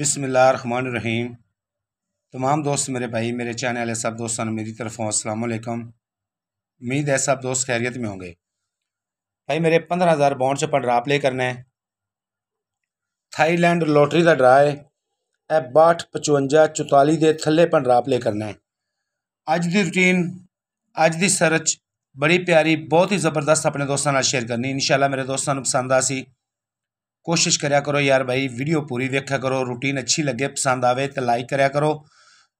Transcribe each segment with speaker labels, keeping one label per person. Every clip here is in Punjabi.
Speaker 1: बिसमिल्ल रन रहीम तमाम दोस्त मेरे भाई मेरे चैनल वाले सब दोस्तों मेरी तरफों असलम उम्मीद है सब दोस्त खैरियत में होंगे भाई मेरे पंद्रह हज़ार बॉन्ड से ड्रा प्ले करना है थाईलैंड लॉटरी का ड्रा है बाहठ पचवंजा चौताली के थले ड्रा प्ले करना है अज की रूटीन अज की सर्च बड़ी प्यारी बहुत ही ज़बरदस्त अपने दोस्तों शेयर करनी इनशाला मेरे दोस्तों पसंद आ सी ਕੋਸ਼ਿਸ਼ ਕਰਿਆ ਕਰੋ ਯਾਰ ਭਾਈ ਵੀਡੀਓ ਪੂਰੀ ਵੇਖਿਆ ਕਰੋ ਰੂਟੀਨ ਅੱਛੀ ਲੱਗੇ ਪਸੰਦ ਆਵੇ ਤੇ ਲਾਈਕ ਕਰਿਆ ਕਰੋ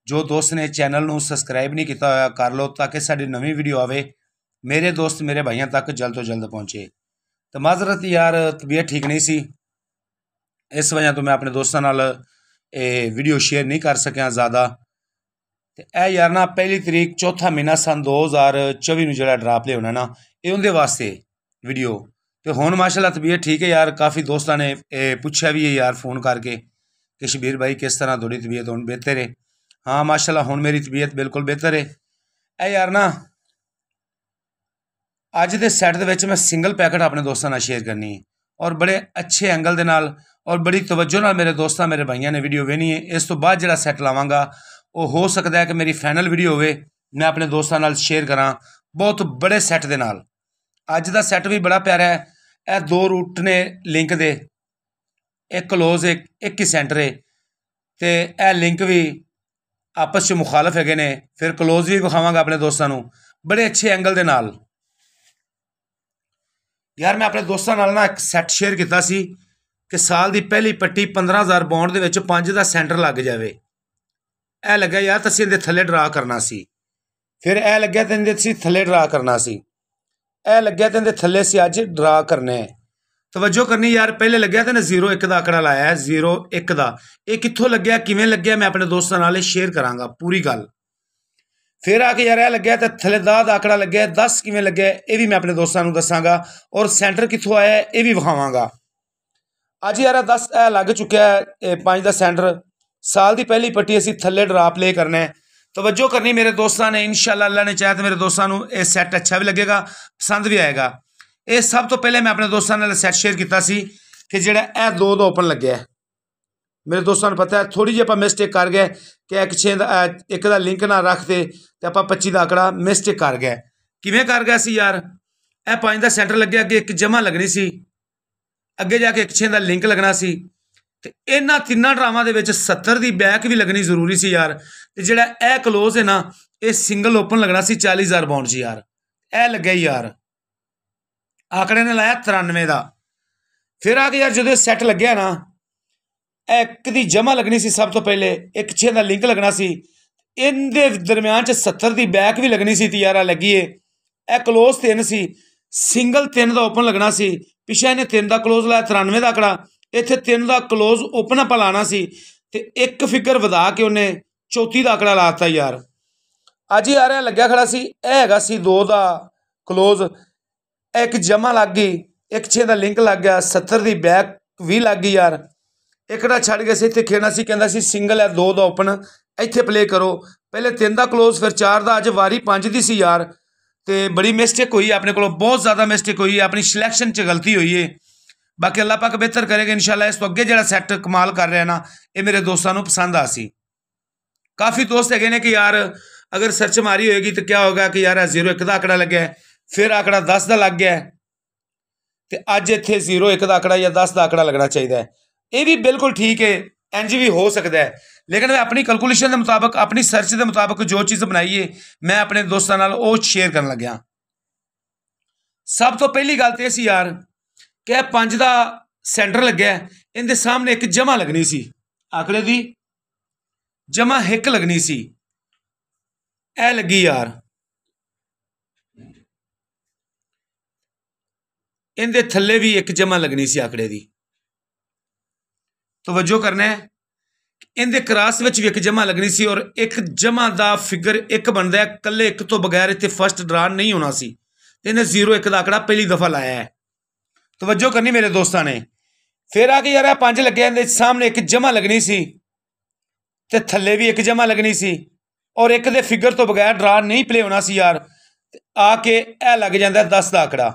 Speaker 1: ਜੋ ਦੋਸਤ ਨੇ ਚੈਨਲ ਨੂੰ ਸਬਸਕ੍ਰਾਈਬ ਨਹੀਂ ਕੀਤਾ ਹੋਇਆ ਕਰ ਲਓ ਤਾਂ ਕਿ ਸਾਡੀ ਨਵੀਂ ਵੀਡੀਓ ਆਵੇ ਮੇਰੇ ਦੋਸਤ ਮੇਰੇ ਭਾਈਆਂ ਤੱਕ ਜਲਦ ਤੋਂ ਜਲਦ ਪਹੁੰਚੇ ਤਾਂ ਮਾਜ਼ਰਤ ਯਾਰ ਤਬੀਅਤ ਠੀਕ ਨਹੀਂ ਸੀ ਇਸ ਵਜ੍ਹਾ ਤੋਂ ਮੈਂ ਆਪਣੇ ਦੋਸਤਾਂ ਨਾਲ ਇਹ ਵੀਡੀਓ ਸ਼ੇਅਰ ਨਹੀਂ ਕਰ ਸਕਿਆ ਜ਼ਿਆਦਾ ਤੇ ਇਹ ਯਾਰ ਨਾ ਪਹਿਲੀ ਤਰੀਕ ਚੌਥਾ ਮਹੀਨਾ ਸਨ 2024 ਨੂੰ ਜਿਹੜਾ ਡਰਾਪ ਲਿਆ ਹੋਣਾ ਨਾ ਇਹ ਉਹਦੇ ਵਾਸਤੇ ਵੀਡੀਓ ਤੇ ਹੁਣ ਮਾਸ਼ਾਅੱਲਾ ਤਬੀਅਤ ਠੀਕ ਹੈ ਯਾਰ ਕਾਫੀ ਦੋਸਤਾਂ ਨੇ ਪੁੱਛਿਆ ਵੀ ਹੈ ਯਾਰ ਫੋਨ ਕਰਕੇ ਕਿ ਸ਼ਬੀਰ ਭਾਈ ਕਿਸ ਤਰ੍ਹਾਂ ਤੁਹਾਡੀ ਤਬੀਅਤ ਹੁਣ ਬਿਹਤਰ ਹੈ ਹਾਂ ਮਾਸ਼ਾਅੱਲਾ ਹੁਣ ਮੇਰੀ ਤਬੀਅਤ ਬਿਲਕੁਲ ਬਿਹਤਰ ਹੈ ਐ ਯਾਰ ਨਾ ਅੱਜ ਦੇ ਸੈੱਟ ਦੇ ਵਿੱਚ ਮੈਂ ਸਿੰਗਲ ਪੈਕਟ ਆਪਣੇ ਦੋਸਤਾਂ ਨਾਲ ਸ਼ੇਅਰ ਕਰਨੀ ਹੈ ਔਰ ਬੜੇ ਅੱਛੇ ਐਂਗਲ ਦੇ ਨਾਲ ਔਰ ਬੜੀ ਤਵੱਜੋ ਨਾਲ ਮੇਰੇ ਦੋਸਤਾਂ ਮੇਰੇ ਭਾਈਆਂ ਨੇ ਵੀਡੀਓ ਵੇਣੀ ਹੈ ਇਸ ਤੋਂ ਬਾਅਦ ਜਿਹੜਾ ਸੈੱਟ ਲਾਵਾਂਗਾ ਉਹ ਹੋ ਸਕਦਾ ਹੈ ਕਿ ਮੇਰੀ ਫਾਈਨਲ ਵੀਡੀਓ ਹੋਵੇ ਮੈਂ ਆਪਣੇ ਦੋਸਤਾਂ ਨਾਲ ਸ਼ੇਅਰ ਕਰਾਂ ਬਹੁਤ ਬੜੇ ਸੈੱਟ ਦੇ ਨਾਲ ਅੱਜ ਦਾ ਸੈੱਟ ਵੀ ਬੜਾ ਪਿਆਰਾ ਹੈ ਇਹ ਦੋ ਰੂਟ ਨੇ ਲਿੰਕ ਦੇ ਇੱਕ ਕਲੋਜ਼ ਇੱਕ ਇੱਕ ਹੀ ਸੈਂਟਰ ਹੈ ਤੇ ਇਹ ਲਿੰਕ ਵੀ ਆਪਸ ਵਿੱਚ ਮੁਖਾਲਫ ਹੈਗੇ ਨੇ ਫਿਰ ਕਲੋਜ਼ ਵੀ ਵਿਖਾਵਾਂਗਾ ਆਪਣੇ ਦੋਸਤਾਂ ਨੂੰ ਬੜੇ ਅੱਛੇ ਐਂਗਲ ਦੇ ਨਾਲ ਯਾਰ ਮੈਂ ਆਪਣੇ ਦੋਸਤਾਂ ਨਾਲ ਨਾ ਇੱਕ ਸੈੱਟ ਸ਼ੇਅਰ ਕੀਤਾ ਸੀ ਕਿ ਸਾਲ ਦੀ ਪਹਿਲੀ ਪੱਟੀ 15000 ਬੌਂਡ ਦੇ ਵਿੱਚ 5 ਦਾ ਸੈਂਟਰ ਲੱਗ ਜਾਵੇ ਇਹ ਲੱਗਾ ਯਾਰ ਤੁਸੀਂ ਇਹਦੇ ਥੱਲੇ ਡਰਾ ਕਰਨਾ ਸੀ ਫਿਰ ਇਹ ਲੱਗਿਆ ਤੇ ਇਹਦੇ ਤੁਸੀਂ ਥੱਲੇ ਡਰਾ ਕਰਨਾ ਸੀ ਇਹ ਲੱਗਿਆ ਤੇ ਇਹਦੇ ਥੱਲੇ ਸੀ ਅੱਜ ਡਰਾ ਕਰਨੇ ਤਵੱਜੋ ਕਰਨੀ ਯਾਰ ਪਹਿਲੇ ਲੱਗਿਆ ਤੇ ਨਾ 01 ਦਾ ਆਕੜਾ ਲਾਇਆ ਹੈ 01 ਦਾ ਇਹ ਕਿੱਥੋਂ ਲੱਗਿਆ ਕਿਵੇਂ ਲੱਗਿਆ ਮੈਂ ਆਪਣੇ ਦੋਸਤਾਂ ਨਾਲ ਸ਼ੇਅਰ ਕਰਾਂਗਾ ਪੂਰੀ ਗੱਲ ਫਿਰ ਆ ਕੇ ਯਾਰ ਇਹ ਲੱਗਿਆ ਤੇ ਥੱਲੇ 10 ਦਾ ਆਕੜਾ ਲੱਗਿਆ 10 ਕਿਵੇਂ ਲੱਗਿਆ ਇਹ ਵੀ ਮੈਂ ਆਪਣੇ ਦੋਸਤਾਂ ਨੂੰ ਦੱਸਾਂਗਾ ਔਰ ਸੈਂਟਰ ਕਿੱਥੋਂ ਆਇਆ ਇਹ ਵੀ ਵਿਖਾਵਾਂਗਾ ਅੱਜ ਯਾਰ 10 ਇਹ ਲੱਗ ਚੁੱਕਿਆ ਹੈ 5 ਦਾ ਸੈਂਟਰ ਸਾਲ ਦੀ ਪਹਿਲੀ ਪੱਟੀ ਅਸੀਂ ਥੱਲੇ ਡਰਾਪ ਪਲੇ ਕਰਨਾ ਹੈ ਤਵੱਜੋ ਕਰਨੀ ਮੇਰੇ ਦੋਸਤਾਂ ਨੇ ਇਨਸ਼ਾਅੱਲਾ ਅੱਲਾ ਨੇ ਚਾਹਿਆ ਤੇ ਮੇਰੇ ਦੋਸਤਾਂ ਨੂੰ ਇਹ ਸੈੱਟ ਅੱਛਾ ਵੀ ਲੱਗੇਗਾ ਪਸੰਦ ਵੀ ਆਏਗਾ ਇਹ ਸਭ ਤੋਂ ਪਹਿਲੇ ਮੈਂ ਆਪਣੇ ਦੋਸਤਾਂ ਨਾਲ ਸੈੱਟ ਸ਼ੇਅਰ ਕੀਤਾ ਸੀ ਕਿ ਜਿਹੜਾ ਇਹ ਦੋ ਦੋ ਓਪਨ ਲੱਗਿਆ ਮੇਰੇ ਦੋਸਤਾਂ ਨੂੰ ਪਤਾ ਹੈ ਥੋੜੀ ਜਿਹੀ ਆਪਾਂ ਮਿਸਟੇਕ ਕਰ ਗਏ ਕਿ ਇੱਕ ਛੇ ਦਾ ਇੱਕ ਦਾ ਲਿੰਕ ਨਾ ਰੱਖਦੇ ਤੇ ਆਪਾਂ 25 ਦਾ ਅਕੜਾ ਮਿਸਟੇਕ ਕਰ ਗਏ ਕਿਵੇਂ ਕਰ ਗਏ ਸੀ ਯਾਰ ਇਹ ਪੰਜ ਦਾ ਸੈਂਟਰ ਲੱਗਿਆ ਅੱਗੇ ਇੱਕ ਜਮਾ ਲੱਗਣੀ ਸੀ ਅੱਗੇ ਜਾ ਕੇ ਇੱਕ ਛੇ ਦਾ ਲਿੰਕ ਲੱਗਣਾ ਸੀ ਤੇ ਇਹਨਾਂ ਤਿੰਨਾਂ ਡਰਾਮਾਂ ਦੇ ਵਿੱਚ 70 ਦੀ ਬੈਕ ਵੀ ਲੱਗਣੀ ਜ਼ਰੂਰੀ ਸੀ ਯਾਰ ਤੇ ਜਿਹੜਾ ਇਹ ক্লোਜ਼ ਹੈ ਨਾ ਇਹ ਸਿੰਗਲ ਓਪਨ ਲੱਗਣਾ ਸੀ 40000 ਬਾਉਂਡ ਜੀ ਯਾਰ ਇਹ ਲੱਗਿਆ ਯਾਰ ਆਕੜੇ ਨੇ ਲਾਇਆ 93 ਦਾ ਫਿਰ ਆ ਕੇ ਯਾਰ ਜਦੋਂ ਸੈੱਟ ਲੱਗਿਆ ਨਾ ਇੱਕ ਦੀ ਜਮਾ ਲੱਗਣੀ ਸੀ ਸਭ ਤੋਂ ਪਹਿਲੇ ਇੱਕ 6 ਦਾ ਲਿੰਕ ਲੱਗਣਾ ਸੀ ਇਹਦੇ ਦਰਮਿਆਨ ਚ 70 ਦੀ ਬੈਕ ਵੀ ਲੱਗਣੀ ਸੀ ਤੇ ਯਾਰ ਆ ਲੱਗੀ ਏ ਇਹ ক্লোਜ਼ 3 ਸੀ ਸਿੰਗਲ 3 ਦਾ ਓਪਨ ਲੱਗਣਾ ਸੀ ਪਿਛੇ ਨੇ 3 ਦਾ ক্লোਜ਼ ਲਾਇਆ 93 ਦਾ ਆਕੜਾ ਇੱਥੇ ਤਿੰਨ ਦਾ ক্লোਜ਼ ਓਪਨ ਆਪਾਂ ਲਾਣਾ ਸੀ ਤੇ ਇੱਕ ਫਿਗਰ ਵਧਾ ਕੇ ਉਹਨੇ ਚੌਥੀ ਦਾ ਅਕੜਾ ਲਾਤਾ ਯਾਰ ਅੱਜ ਹੀ ਆ ਰਿਹਾ ਲੱਗਿਆ ਖੜਾ ਸੀ ਇਹ ਹੈਗਾ ਸੀ 2 ਦਾ ক্লোਜ਼ ਇੱਕ ਜਮਾ ਲੱਗ ਗਈ ਇੱਕ 6 ਦਾ ਲਿੰਕ ਲੱਗ ਗਿਆ 70 ਦੀ ਬੈਕ ਵੀ ਲੱਗ ਗਈ ਯਾਰ ਇਕੜਾ ਛੱਡ ਗਿਆ ਸੀ ਇੱਥੇ ਖੇਡਣਾ ਸੀ ਕਹਿੰਦਾ ਸੀ ਸਿੰਗਲ ਹੈ 2 ਦਾ ਓਪਨ ਇੱਥੇ ਪਲੇ ਕਰੋ ਪਹਿਲੇ 3 ਦਾ ক্লোਜ਼ ਫਿਰ 4 ਦਾ ਅੱਜ ਵਾਰੀ 5 ਦੀ ਸੀ ਯਾਰ ਤੇ ਬੜੀ ਮਿਸਟੇਕ ਹੋਈ ਆਪਣੇ ਕੋਲ ਬਹੁਤ ਜ਼ਿਆਦਾ ਮਿਸਟੇਕ ਹੋਈ ਆਪਣੀ ਸਿਲੈਕਸ਼ਨ 'ਚ ਗਲਤੀ ਹੋਈ ਏ ਬਾਕੀ ਅੱਲਾਹ ਪਾਕ ਬਿਹਤਰ ਕਰੇਗਾ ਇਨਸ਼ਾਅੱਲਾ ਇਸ ਤੋਂ ਅੱਗੇ ਜਿਹੜਾ ਸੈੱਟ ਕਮਾਲ ਕਰ ਰਿਹਾ ਨਾ ਇਹ ਮੇਰੇ ਦੋਸਤਾਂ ਨੂੰ ਪਸੰਦ ਆ ਸੀ ਕਾਫੀ ਦੋਸਤ ਹੈਗੇ ਨੇ ਕਿ ਯਾਰ ਅਗਰ ਸਰਚ ਮਾਰੀ ਹੋਏਗੀ ਤਾਂ ਕੀ ਹੋਗਾ ਕਿ ਯਾਰ ਇਹ 01 ਦਾ ਆਕੜਾ ਲੱਗਿਆ ਫਿਰ ਆਕੜਾ 10 ਦਾ ਲੱਗ ਗਿਆ ਤੇ ਅੱਜ ਇੱਥੇ 01 ਦਾ ਆਕੜਾ ਜਾਂ 10 ਦਾ ਆਕੜਾ ਲੱਗਣਾ ਚਾਹੀਦਾ ਹੈ ਇਹ ਵੀ ਬਿਲਕੁਲ ਠੀਕ ਹੈ ਇੰਜ ਵੀ ਹੋ ਸਕਦਾ ਹੈ ਲੇਕਿਨ ਮੈਂ ਆਪਣੀ ਕੈਲਕੂਲੇਸ਼ਨ ਦੇ ਮੁਤਾਬਕ ਆਪਣੀ ਸਰਚ ਦੇ ਮੁਤਾਬਕ ਜੋ ਚੀਜ਼ ਬਣਾਈਏ ਮੈਂ ਆਪਣੇ ਦੋਸਤਾਂ ਨਾਲ ਉਹ ਸ਼ੇਅਰ ਕਰਨ ਲੱਗਿਆ ਸਭ ਤੋਂ ਪਹਿਲੀ ਗੱਲ ਤੇ ਸੀ ਯਾਰ ਕਿ ਪੰਜ ਦਾ ਸੈਂਟਰ ਲੱਗਿਆ ਇਹਦੇ ਸਾਹਮਣੇ ਇੱਕ ਜਮਾ ਲੱਗਣੀ ਸੀ ਆਕੜੇ ਦੀ ਜਮਾ ਇੱਕ ਲੱਗਣੀ ਸੀ ਇਹ ਲੱਗੀ ਯਾਰ ਇਹਦੇ ਥੱਲੇ ਵੀ ਇੱਕ ਜਮਾ ਲੱਗਣੀ ਸੀ ਆਕੜੇ ਦੀ ਤਵੱਜੋ ਕਰਨਾ ਹੈ ਇਹਦੇ ਕਰਾਸ ਵਿੱਚ ਵੀ ਇੱਕ ਜਮਾ ਲੱਗਣੀ ਸੀ ਔਰ ਇੱਕ ਜਮਾ ਦਾ ਫਿਗਰ ਇੱਕ ਬਣਦਾ ਹੈ ਇਕੱਲੇ ਇੱਕ ਤੋਂ ਬਗੈਰ ਇੱਥੇ ਫਸਟ ਡਰਾ ਨਹੀਂ ਹੋਣਾ ਸੀ ਇਹਨੇ 0 1 ਦਾ ਆਕੜਾ ਪਹਿਲੀ ਦਫਾ ਲਾਇਆ ਹੈ ਤਵੱਜੋ ਕਰਨੀ ਮੇਰੇ ਦੋਸਤਾਂ ਨੇ ਫੇਰ ਆ ਕੇ ਯਾਰ ਇਹ ਪੰਜ ਲੱਗੇ ਇਹਦੇ ਸਾਹਮਣੇ ਇੱਕ ਜਮਾ ਲੱਗਣੀ ਸੀ ਤੇ ਥੱਲੇ ਵੀ ਇੱਕ ਜਮਾ ਲੱਗਣੀ ਸੀ ਔਰ ਇੱਕ ਦੇ ਫਿਗਰ ਤੋਂ ਬਗੈਰ ਡਰਾ ਨਹੀਂ ਪਲੇ ਹੋਣਾ ਸੀ ਯਾਰ ਆ ਕੇ ਇਹ ਲੱਗ ਜਾਂਦਾ 10 ਦਾ ਆਕੜਾ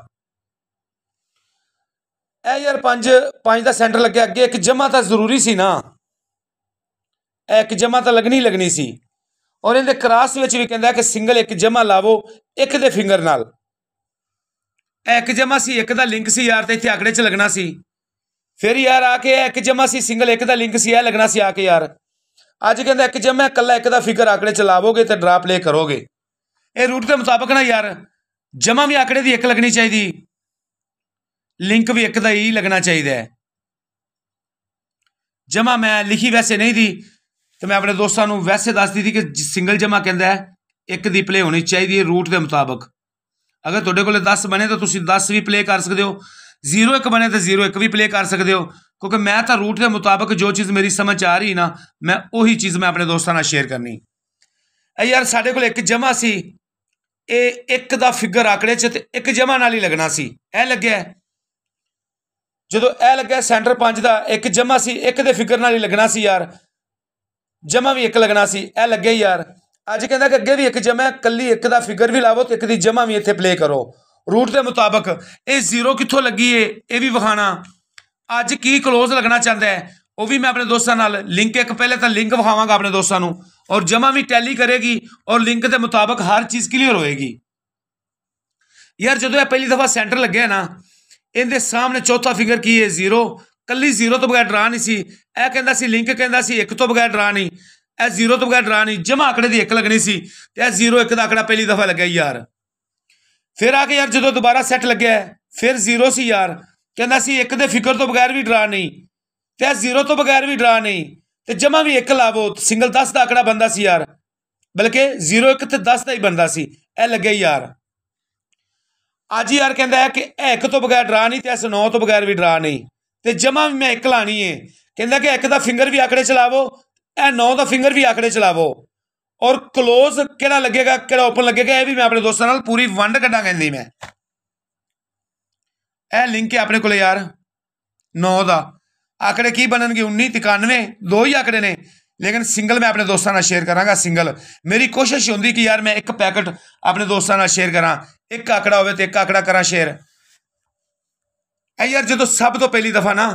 Speaker 1: ਇਹ ਯਾਰ ਪੰਜ ਪੰਜ ਦਾ ਸੈਂਟਰ ਲੱਗਿਆ ਅੱਗੇ ਇੱਕ ਜਮਾ ਤਾਂ ਜ਼ਰੂਰੀ ਸੀ ਨਾ ਇਹ ਇੱਕ ਜਮਾ ਤਾਂ ਲੱਗਣੀ ਲੱਗਣੀ ਸੀ ਔਰ ਇਹਦੇ ਕ੍ਰਾਸ ਵਿੱਚ ਵੀ ਕਹਿੰਦਾ ਕਿ ਸਿੰਗਲ ਇੱਕ ਜਮਾ ਲਾਵੋ ਇੱਕ ਦੇ ਫਿੰਗਰ ਨਾਲ ਇੱਕ ਜਮਾ ਸੀ ਇੱਕ ਦਾ ਲਿੰਕ ਸੀ ਯਾਰ ਤੇ ਇੱਥੇ ਆਕੜੇ 'ਚ ਲੱਗਣਾ ਸੀ ਫਿਰ ਯਾਰ ਆ ਕੇ ਇੱਕ ਜਮਾ ਸੀ ਸਿੰਗਲ ਇੱਕ ਦਾ ਲਿੰਕ ਸੀ ਇਹ ਲੱਗਣਾ ਸੀ ਆ ਕੇ ਯਾਰ ਅੱਜ ਕਹਿੰਦਾ ਇੱਕ ਜਮਾ ਇਕੱਲਾ ਇੱਕ ਦਾ ਫਿਗਰ ਆਕੜੇ 'ਚ ਲਾਵੋਗੇ ਤੇ ਡਰਾ ਪਲੇ ਕਰੋਗੇ ਇਹ ਰੂਟ ਦੇ ਮੁਤਾਬਕ ਨਾ ਯਾਰ ਜਮਾ ਵੀ ਆਕੜੇ ਦੀ ਇੱਕ ਲੱਗਣੀ ਚਾਹੀਦੀ ਲਿੰਕ ਵੀ ਇੱਕ ਦਾ ਹੀ ਲੱਗਣਾ ਚਾਹੀਦਾ ਹੈ ਜਮਾ ਮੈਂ ਲਿਖੀ ਵੈਸੇ ਨਹੀਂ ਦੀ ਤੇ ਮੈਂ ਆਪਣੇ ਦੋਸਤਾਂ ਨੂੰ ਵੈਸੇ ਦੱਸਦੀ ਸੀ ਕਿ ਸਿੰਗਲ ਜਮਾ ਕਹਿੰਦਾ ਇੱਕ ਦੀ ਪਲੇ ਹੋਣੀ ਚਾਹੀਦੀ ਹੈ ਰੂਟ ਦੇ ਮੁਤਾਬਕ ਅਗਰ ਤੁਹਾਡੇ ਕੋਲੇ 10 ਬਣੇ ਤਾਂ ਤੁਸੀਂ 10 ਵੀ ਪਲੇ ਕਰ ਸਕਦੇ ਹੋ 01 ਬਣੇ ਤਾਂ 01 ਵੀ ਪਲੇ ਕਰ ਸਕਦੇ ਹੋ ਕਿਉਂਕਿ ਮੈਂ ਤਾਂ ਰੂਟ ਦੇ ਮੁਤਾਬਕ ਜੋ ਚੀਜ਼ ਮੇਰੀ ਸਮਝ ਆ ਰਹੀ ਨਾ ਮੈਂ ਉਹੀ ਚੀਜ਼ ਮੈਂ ਆਪਣੇ ਦੋਸਤਾਂ ਨਾਲ ਸ਼ੇਅਰ ਕਰਨੀ ਐ ਯਾਰ ਸਾਡੇ ਕੋਲ ਇੱਕ ਜਮਾ ਸੀ ਇਹ ਇੱਕ ਦਾ ਫਿਗਰ ਆਕੜੇ ਚ ਤੇ ਇੱਕ ਜਮਾ ਨਾਲ ਹੀ ਲੱਗਣਾ ਸੀ ਇਹ ਲੱਗਿਆ ਜਦੋਂ ਇਹ ਲੱਗਿਆ ਸੈਂਟਰ 5 ਦਾ ਇੱਕ ਜਮਾ ਸੀ ਇੱਕ ਦੇ ਫਿਗਰ ਨਾਲ ਹੀ ਲੱਗਣਾ ਸੀ ਯਾਰ ਜਮਾ ਵੀ ਇੱਕ ਲੱਗਣਾ ਸੀ ਇਹ ਲੱਗਿਆ ਯਾਰ ਅੱਜ ਕਹਿੰਦਾ ਕਿ ਅੱਗੇ ਵੀ ਇੱਕ ਜਮਾ ਕੱਲੀ ਇੱਕ ਦਾ ਫਿਗਰ ਵੀ ਲਾਵੋ ਤੇ ਇੱਕ ਦੀ ਜਮਾ ਵੀ ਇੱਥੇ ਪਲੇ ਕਰੋ ਰੂਟ ਦੇ ਮੁਤਾਬਕ ਇਹ ਜ਼ੀਰੋ ਕਿੱਥੋਂ ਲੱਗੀ ਏ ਇਹ ਵੀ ਵਿਖਾਣਾ ਅੱਜ ਕੀ ক্লোਜ਼ ਲੱਗਣਾ ਚਾਹੁੰਦਾ ਹੈ ਉਹ ਵੀ ਮੈਂ ਆਪਣੇ ਦੋਸਤਾਂ ਨਾਲ ਲਿੰਕ ਇੱਕ ਪਹਿਲੇ ਤਾਂ ਲਿੰਕ ਵਿਖਾਵਾਂਗਾ ਆਪਣੇ ਦੋਸਤਾਂ ਨੂੰ ਔਰ ਜਮਾ ਵੀ ਟੈਲੀ ਕਰੇਗੀ ਔਰ ਲਿੰਕ ਦੇ ਮੁਤਾਬਕ ਹਰ ਚੀਜ਼ ਕਲੀਅਰ ਹੋਏਗੀ ਯਾਰ ਜਦੋਂ ਇਹ ਪਹਿਲੀ ਦਫਾ ਸੈਂਟਰ ਲੱਗਿਆ ਨਾ ਇਹਦੇ ਸਾਹਮਣੇ ਚੌਥਾ ਫਿਗਰ ਕੀ ਹੈ ਜ਼ੀਰੋ ਕੱਲੀ ਜ਼ੀਰੋ ਤੋਂ ਬਗੈਰ ਡਰਾ ਨਹੀਂ ਸੀ ਇਹ ਕਹਿੰਦਾ ਸੀ ਲਿੰਕ ਕਹਿੰਦਾ ਸੀ ਇੱਕ ਤੋਂ ਬਗੈਰ ਡਰਾ ਨਹੀਂ ਇਹ ਜ਼ੀਰੋ ਤੋਂ ਬਗੈਰ ਡਰਾ ਨਹੀਂ ਜਮਾ ਅਕੜੇ ਦੀ ਇੱਕ ਲੱਗਣੀ ਸੀ ਤੇ ਇਹ ਜ਼ੀਰੋ ਇੱਕ ਦਾ ਅਕੜਾ ਪਹਿਲੀ ਦਫਾ ਲੱਗਿਆ ਯਾਰ ਫਿਰ ਆ ਕੇ ਯਾਰ ਜਦੋਂ ਦੁਬਾਰਾ ਸੈੱਟ ਲੱਗਿਆ ਫਿਰ ਜ਼ੀਰੋ ਸੀ ਯਾਰ ਕਹਿੰਦਾ ਸੀ ਇੱਕ ਦੇ ਫਿਕਰ ਤੋਂ ਬਗੈਰ ਵੀ ਡਰਾ ਨਹੀਂ ਤੇ ਇਹ ਜ਼ੀਰੋ ਤੋਂ ਬਗੈਰ ਵੀ ਡਰਾ ਨਹੀਂ ਤੇ ਜਮਾ ਵੀ ਇੱਕ ਲਾਵੋ ਸਿੰਗਲ 10 ਦਾ ਅਕੜਾ ਬੰਦਾ ਸੀ ਯਾਰ ਬਲਕਿ 0 1 ਤੇ 10 ਦਾ ਹੀ ਬੰਦਾ ਸੀ ਇਹ ਲੱਗਿਆ ਯਾਰ ਅੱਜ ਯਾਰ ਕਹਿੰਦਾ ਹੈ ਕਿ ਇਹ ਇੱਕ ਤੋਂ ਬਗੈਰ ਡਰਾ ਨਹੀਂ ਤੇ ਇਸ 9 ਤੋਂ ਬਗੈਰ ਵੀ ਡਰਾ ਨਹੀਂ ਤੇ ਜਮਾ ਵੀ ਮੈਂ ਇੱਕ ਲਾਣੀ ਏ ਕਹਿੰਦਾ ਕਿ ਇੱਕ ਦਾ ਫਿੰਗਰ ਵੀ ਆਕੜੇ ਚਲਾਵੋ ਇਹ ਨੌ ਦਾ ਫਿੰਗਰ ਵੀ ਆਕੜੇ ਚਲਾਵੋ ਔਰ ক্লোਜ਼ ਕਿਹੜਾ ਲੱਗੇਗਾ ਕਿਹੜਾ ਓਪਨ ਲੱਗੇਗਾ ਇਹ ਵੀ ਮੈਂ ਆਪਣੇ ਦੋਸਤਾਂ ਨਾਲ ਪੂਰੀ ਵੰਡ ਕੱਢਾਂ ਕਹਿੰਦੀ ਮੈਂ ਇਹ ਲਿੰਕ ਹੈ ਆਪਣੇ ਕੋਲੇ ਯਾਰ 9 ਦਾ ਆਕੜੇ ਕੀ ਬਣਨਗੇ 19 91 ਦੋ ਹੀ ਆਕੜੇ ਨੇ ਲੇਕਿਨ ਸਿੰਗਲ ਮੈਂ ਆਪਣੇ ਦੋਸਤਾਂ ਨਾਲ ਸ਼ੇਅਰ ਕਰਾਂਗਾ ਸਿੰਗਲ ਮੇਰੀ ਕੋਸ਼ਿਸ਼ ਹੁੰਦੀ ਕਿ ਯਾਰ ਮੈਂ ਇੱਕ ਪੈਕਟ ਆਪਣੇ ਦੋਸਤਾਂ ਨਾਲ ਸ਼ੇਅਰ ਕਰਾਂ ਇੱਕ ਆਕੜਾ ਹੋਵੇ ਤੇ ਇੱਕ ਆਕੜਾ ਕਰਾਂ ਸ਼ੇਅਰ ਐ ਯਾਰ ਜਦੋਂ ਸਭ ਤੋਂ ਪਹਿਲੀ ਦਫਾ ਨਾ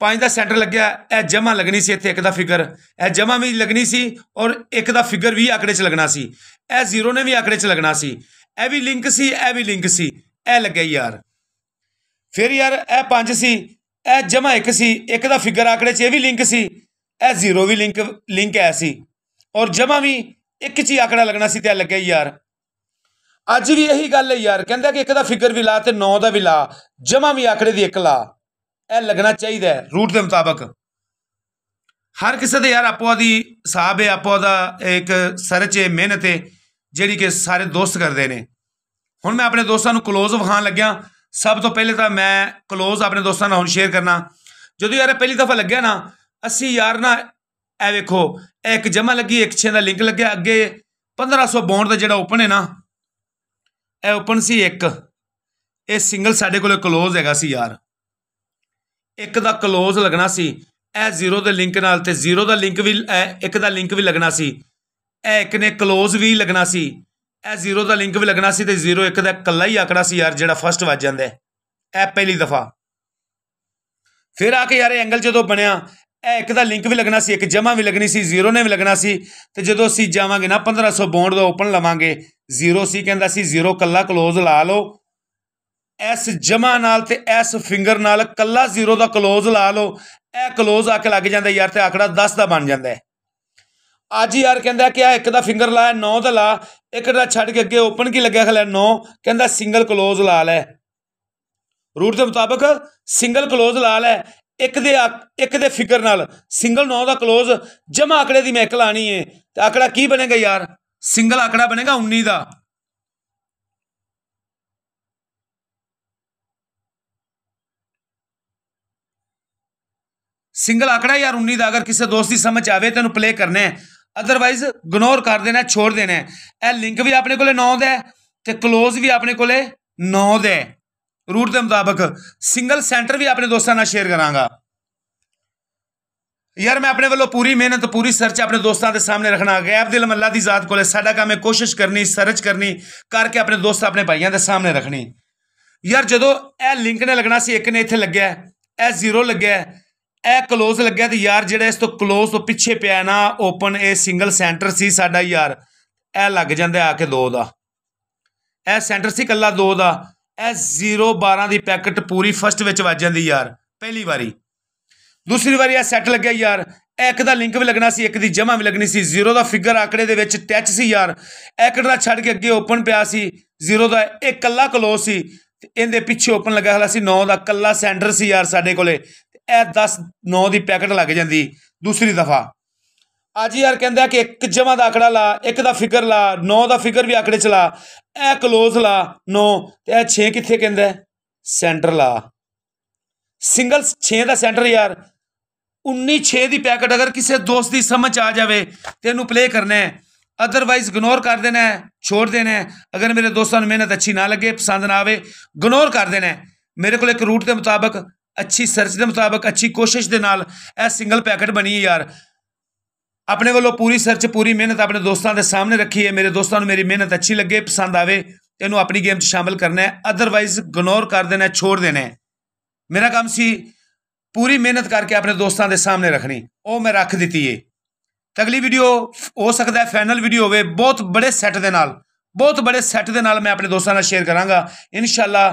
Speaker 1: ਪੰਜ ਦਾ ਸੈਂਟਰ ਲੱਗਿਆ ਐ ਜਮਾ ਲੱਗਣੀ ਸੀ ਇੱਥੇ ਇੱਕ ਦਾ ਫਿਗਰ ਐ ਜਮਾ ਵੀ ਲੱਗਣੀ ਸੀ ਔਰ ਇੱਕ ਦਾ ਫਿਗਰ ਵੀ ਆਕੜੇ 'ਚ ਲੱਗਣਾ ਸੀ ਐ ਜ਼ੀਰੋ ਨੇ ਵੀ ਆਕੜੇ 'ਚ ਲੱਗਣਾ ਸੀ ਐ ਵੀ ਲਿੰਕ ਸੀ ਐ ਵੀ ਲਿੰਕ ਸੀ ਐ ਲੱਗਿਆ ਯਾਰ ਫਿਰ ਯਾਰ ਐ ਪੰਜ ਸੀ ਐ ਜਮਾ ਇੱਕ ਸੀ ਇੱਕ ਦਾ ਫਿਗਰ ਆਕੜੇ 'ਚ ਇਹ ਵੀ ਲਿੰਕ ਸੀ ਐ ਜ਼ੀਰੋ ਵੀ ਲਿੰਕ ਲਿੰਕ ਐ ਸੀ ਔਰ ਜਮਾ ਵੀ ਇੱਕ 'ਚ ਹੀ ਆਕੜਾ ਲੱਗਣਾ ਸੀ ਤੇ ਲੱਗਿਆ ਯਾਰ ਅੱਜ ਵੀ ਇਹੀ ਗੱਲ ਹੈ ਯਾਰ ਕਹਿੰਦਾ ਕਿ ਇੱਕ ਦਾ ਫਿਗਰ ਵੀ ਲਾ ਤੇ 9 ਦਾ ਵੀ ਲਾ ਜਮਾ ਵੀ ਆਕੜੇ ਦੀ ਇੱਕ ਲਾ ਇਹ ਲੱਗਣਾ ਚਾਹੀਦਾ ਹੈ ਰੂਟ ਦੇ ਮੁਤਾਬਕ ਹਰ ਕਿਸੇ ਦੇ ਯਾਰ ਆਪੋ ਦੀ ਹਿਸਾਬ ਹੈ ਆਪੋ ਦਾ ਇੱਕ ਸਰਚ ਹੈ ਮਿਹਨਤ ਹੈ ਜਿਹੜੀ ਕਿ ਸਾਰੇ ਦੋਸਤ ਕਰਦੇ ਨੇ ਹੁਣ ਮੈਂ ਆਪਣੇ ਦੋਸਤਾਂ ਨੂੰ ਕਲੋਜ਼ ਵਖਾਣ ਲੱਗਿਆ ਸਭ ਤੋਂ ਪਹਿਲੇ ਤਾਂ ਮੈਂ ਕਲੋਜ਼ ਆਪਣੇ ਦੋਸਤਾਂ ਨਾਲ ਹੁਣ ਸ਼ੇਅਰ ਕਰਨਾ ਜਦੋਂ ਯਾਰ ਪਹਿਲੀ ਦਫਾ ਲੱਗਿਆ ਨਾ ਅਸੀਂ ਯਾਰ ਨਾ ਐ ਵੇਖੋ ਇੱਕ ਜਮਾ ਲੱਗੀ ਇੱਕ ਛੇ ਦਾ ਲਿੰਕ ਲੱਗਿਆ ਅੱਗੇ 1500 ਬੌਂਡ ਦਾ ਜਿਹੜਾ ਓਪਨ ਹੈ ਨਾ ਇਹ ਓਪਨ ਸੀ ਇੱਕ ਇਹ ਸਿੰਗਲ ਸਾਡੇ ਕੋਲੇ ਕਲੋਜ਼ ਹੈਗਾ ਸੀ ਯਾਰ ਇੱਕ ਦਾ ক্লোਜ਼ ਲੱਗਣਾ ਸੀ ਇਹ ਜ਼ੀਰੋ ਦੇ ਲਿੰਕ ਨਾਲ ਤੇ ਜ਼ੀਰੋ ਦਾ ਲਿੰਕ ਵੀ ਇੱਕ ਦਾ ਲਿੰਕ ਵੀ ਲੱਗਣਾ ਸੀ ਇਹ ਇੱਕ ਨੇ ক্লোਜ਼ ਵੀ ਲੱਗਣਾ ਸੀ ਇਹ ਜ਼ੀਰੋ ਦਾ ਲਿੰਕ ਵੀ ਲੱਗਣਾ ਸੀ ਤੇ ਜ਼ੀਰੋ ਇੱਕ ਦਾ ਇਕੱਲਾ ਹੀ ਆਕੜਾ ਸੀ ਯਾਰ ਜਿਹੜਾ ਫਸਟ ਵੱਜ ਜਾਂਦਾ ਇਹ ਪਹਿਲੀ ਦਫਾ ਫਿਰ ਆ ਕੇ ਯਾਰ ਇਹ ਐਂਗਲ ਜਦੋਂ ਬਣਿਆ ਇਹ ਇੱਕ ਦਾ ਲਿੰਕ ਵੀ ਲੱਗਣਾ ਸੀ ਇੱਕ ਜਮਾ ਵੀ ਲੱਗਣੀ ਸੀ ਜ਼ੀਰੋ ਨੇ ਵੀ ਲੱਗਣਾ ਸੀ ਤੇ ਜਦੋਂ ਅਸੀਂ ਜਾਵਾਂਗੇ ਨਾ ਬੌਂਡ ਦਾ ਓਪਨ ਲਵਾਂਗੇ ਜ਼ੀਰੋ ਸੀ ਕਹਿੰਦਾ ਸੀ ਜ਼ੀਰੋ ਕੱਲਾ ক্লোਜ਼ ਲਾ ਲਓ ਇਸ ਜਮਾ ਨਾਲ ਤੇ ਇਸ ਫਿੰਗਰ ਨਾਲ ਕੱਲਾ ਜ਼ੀਰੋ ਦਾ ক্লোਜ਼ ਲਾ ਲਓ ਇਹ ক্লোਜ਼ ਆ ਕੇ ਲੱਗ ਜਾਂਦਾ ਯਾਰ ਤੇ ਆਕੜਾ 10 ਦਾ ਬਣ ਜਾਂਦਾ ਅੱਜ ਯਾਰ ਕਹਿੰਦਾ ਕਿ ਆ ਇੱਕ ਦਾ ਫਿੰਗਰ ਲਾਇਆ 9 ਦਾ ਲਾ ਇੱਕ ਦਾ ਛੱਡ ਕੇ ਅੱਗੇ ਓਪਨ ਕੀ ਲੱਗਿਆ ਖਲਾ 9 ਕਹਿੰਦਾ ਸਿੰਗਲ ক্লোਜ਼ ਲਾ ਲੈ ਰੂਟ ਦੇ ਮੁਤਾਬਕ ਸਿੰਗਲ ক্লোਜ਼ ਲਾ ਲੈ ਇੱਕ ਦੇ ਇੱਕ ਦੇ ਫਿਗਰ ਨਾਲ ਸਿੰਗਲ 9 ਦਾ ক্লোਜ਼ ਜਮਾ ਆਕੜੇ ਦੀ ਮੈਂ ਇੱਕ ਲਾਣੀ ਏ ਤੇ ਆਕੜਾ ਕੀ ਬਣੇਗਾ ਯਾਰ ਸਿੰਗਲ ਆਕੜਾ ਬਣੇਗਾ 19 ਦਾ ਸਿੰਗਲ ਆਕੜਾ ਯਾਰ 19 ਦਾ ਅਗਰ ਕਿਸੇ ਦੋਸਤ ਦੀ ਸਮਝ ਆਵੇ ਤੈਨੂੰ ਪਲੇ ਕਰਨਾ ਹੈ ਅਦਰਵਾਈਜ਼ ਇਗਨੋਰ ਕਰ ਦੇਣਾ ਛੋੜ ਦੇਣਾ ਇਹ ਲਿੰਕ ਵੀ ਆਪਣੇ ਕੋਲੇ 9 ਦਾ ਤੇ ক্লোਜ਼ ਵੀ ਆਪਣੇ ਕੋਲੇ 9 ਦਾ ਰੂਟ ਦੇ ਮੁਤਾਬਕ ਸਿੰਗਲ ਸੈਂਟਰ ਵੀ ਆਪਣੇ ਦੋਸਤਾਂ ਨਾਲ ਸ਼ੇਅਰ ਕਰਾਂਗਾ ਯਾਰ ਮੈਂ ਆਪਣੇ ਵੱਲੋਂ ਪੂਰੀ ਮਿਹਨਤ ਪੂਰੀ ਸਰਚ ਆਪਣੇ ਦੋਸਤਾਂ ਦੇ ਸਾਹਮਣੇ ਰੱਖਣਾ ਗੈਬ ਦਿਲ ਮੱਲਾ ਦੀ ਜ਼ਾਤ ਕੋਲੇ ਸਾਡਾ ਕੰਮ ਹੈ ਕੋਸ਼ਿਸ਼ ਕਰਨੀ ਸਰਚ ਕਰਨੀ ਕਰਕੇ ਆਪਣੇ ਦੋਸਤ ਆਪਣੇ ਭਾਈਆਂ ਦੇ ਸਾਹਮਣੇ ਰੱਖਣੀ ਯਾਰ ਜਦੋਂ ਇਹ ਲਿੰਕ ਨੇ ਲੱਗਣਾ ਸੀ ਇੱਕ ਨੇ ਇੱਥੇ ਲੱਗਿਆ ਇਹ ਜ਼ੀਰੋ ਲੱਗਿਆ ਇਹ ক্লোਜ਼ ਲੱਗਿਆ ਤੇ ਯਾਰ ਜਿਹੜਾ ਇਸ ਤੋਂ ক্লোਜ਼ ਤੋਂ ਪਿੱਛੇ ਪਿਆ ਨਾ ਓਪਨ ਇਹ ਸਿੰਗਲ ਸੈਂਟਰ ਸੀ ਸਾਡਾ ਯਾਰ ਇਹ ਲੱਗ ਜਾਂਦਾ ਆ ਕੇ 2 ਦਾ ਇਹ ਸੈਂਟਰ ਸੀ ਕੱਲਾ 2 ਦਾ ਇਹ 012 ਦੀ ਪੈਕਟ ਪੂਰੀ ਫਸਟ ਵਿੱਚ ਵੱਜ ਜਾਂਦੀ ਯਾਰ ਪਹਿਲੀ ਵਾਰੀ ਦੂਸਰੀ ਵਾਰੀ ਇਹ ਸੈੱਟ ਲੱਗਿਆ ਯਾਰ ਇੱਕ ਦਾ ਲਿੰਕ ਵੀ ਲੱਗਣਾ ਸੀ ਇੱਕ ਦੀ ਜਮਾ ਵੀ ਲੱਗਣੀ ਸੀ 0 ਦਾ ਫਿਗਰ ਆਕੜੇ ਦੇ ਵਿੱਚ ਟੱਚ ਸੀ ਯਾਰ ਇੱਕ ਦਾ ਛੱਡ ਕੇ ਅੱਗੇ ਓਪਨ ਪਿਆ ਸੀ 0 ਦਾ ਇਹ ਕੱਲਾ ਕਲੋਜ਼ ਸੀ ਇਹਦੇ ਪਿੱਛੇ ਓਪਨ ਲੱਗਾ ਹਲਾ ਸੀ 9 ਦਾ ਕੱਲਾ ਸੈਂਟਰ ਸੀ ਯਾਰ ਸਾਡੇ ਕੋਲੇ ਇਹ 10 9 ਦੀ ਪੈਕਟ ਲੱਗ ਜਾਂਦੀ ਦੂਸਰੀ ਦਫਾ ਅੱਜ ਯਾਰ ਕਹਿੰਦਾ ਕਿ ਇੱਕ ਜਮਾ ਦਾ ਆਕੜਾ ਲਾ ਇੱਕ ਦਾ ਫਿਕਰ ਲਾ 9 ਦਾ ਫਿਕਰ ਵੀ ਆਕੜੇ ਚ ਲਾ ਇਹ ক্লোਜ਼ ਲਾ 9 ਤੇ ਇਹ 6 ਕਿੱਥੇ ਕਹਿੰਦਾ ਸੈਂਟਰ ਲਾ ਸਿੰਗਲ 6 ਦਾ ਸੈਂਟਰ ਯਾਰ 19 6 ਦੀ ਪੈਕਟ ਅਗਰ ਕਿਸੇ ਦੋਸਤ ਦੀ ਸਮਝ ਆ ਜਾਵੇ ਤੇ ਇਹਨੂੰ ਪਲੇ ਕਰਨਾ ਹੈ ਅਦਰਵਾਈਜ਼ ਇਗਨੋਰ ਕਰ ਦੇਣਾ ਹੈ ਛੋੜ ਦੇਣਾ ਹੈ ਅਗਰ ਮੇਰੇ ਦੋਸਤਾਂ ਨੂੰ ਮਿਹਨਤ ਅੱਛੀ ਨਾ ਲੱਗੇ ਪਸੰਦ ਨਾ ਆਵੇ ਇਗਨੋਰ ਕਰ ਦੇਣਾ ਹੈ ਮੇਰੇ ਕੋਲ ਇੱਕ ਰੂਟ ਦੇ ਮੁਤਾਬਕ ਅੱਛੀ ਸਰਚ ਦੇ ਮੁਤਾਬਕ ਅੱਛੀ ਕੋਸ਼ਿਸ਼ ਦੇ ਨਾਲ ਇਹ ਸਿੰਗਲ ਪੈਕਟ ਬਣੀ ਯਾਰ ਆਪਣੇ ਵੱਲੋਂ ਪੂਰੀ ਸਰਚ ਪੂਰੀ ਮਿਹਨਤ ਆਪਣੇ ਦੋਸਤਾਂ ਦੇ ਸਾਹਮਣੇ ਰੱਖੀ ਹੈ ਮੇਰੇ ਦੋਸਤਾਂ ਨੂੰ ਮੇਰੀ ਮਿਹਨਤ ਅੱਛੀ ਲੱਗੇ ਪਸੰਦ ਆਵੇ ਤੇ ਇਹਨੂੰ ਆਪਣੀ ਗੇਮ 'ਚ ਸ਼ਾਮਲ ਕਰਨਾ ਹੈ ਅਦਰਵਾਈਜ਼ ਇਗਨੋਰ ਕਰ ਦੇਣਾ ਛੋੜ ਦੇਣਾ ਹੈ ਮੇਰਾ ਕੰਮ ਸੀ ਪੂਰੀ ਮਿਹਨਤ ਕਰਕੇ ਆਪਣੇ ਦੋਸਤਾਂ ਦੇ ਸਾਹਮਣੇ ਰੱਖਣੀ ਉਹ ਮੈਂ ਰੱਖ ਦਿੱਤੀ ਏ ਅਗਲੀ ਵੀਡੀਓ ਹੋ ਸਕਦਾ ਹੈ ਫਾਈਨਲ ਵੀਡੀਓ ਹੋਵੇ ਬਹੁਤ ਬੜੇ ਸੈੱਟ ਦੇ ਨਾਲ ਬਹੁਤ ਬੜੇ ਸੈੱਟ ਦੇ ਨਾਲ ਮੈਂ ਆਪਣੇ ਦੋਸਤਾਂ ਨਾਲ ਸ਼ੇਅਰ ਕਰਾਂਗਾ ਇਨਸ਼ਾਅੱਲਾ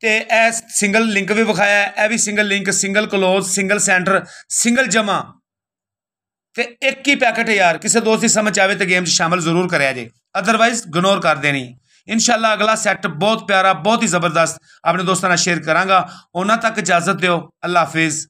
Speaker 1: ਤੇ ਇਹ ਸਿੰਗਲ ਲਿੰਕ ਵੀ ਵਿਖਾਇਆ ਇਹ ਵੀ single link single close single centre single ਜਮਾ ਤੇ ਇੱਕ ਹੀ ਪੈਕਟ ਯਾਰ ਕਿਸੇ ਦੋਸਤ ਦੀ ਸਮਝ ਆਵੇ ਤੇ ਗੇਮ 'ਚ ਸ਼ਾਮਲ ਜ਼ਰੂਰ ਕਰਿਆ ਜੇ ਅਦਰਵਾਈਜ਼ ਇਗਨੋਰ ਕਰ ਦੇਣੀ ਇਨਸ਼ਾਅੱਲਾ ਅਗਲਾ ਸੈੱਟ ਬਹੁਤ ਪਿਆਰਾ ਬਹੁਤ ਹੀ ਜ਼ਬਰਦਸਤ ਆਪਣੇ ਦੋਸਤਾਂ ਨਾਲ ਸ਼ੇਅਰ ਕਰਾਂਗਾ ਉਹਨਾਂ ਤੱਕ ਇਜਾਜ਼ਤ ਦਿਓ ਅੱਲਾ ਹਾਫਿਜ਼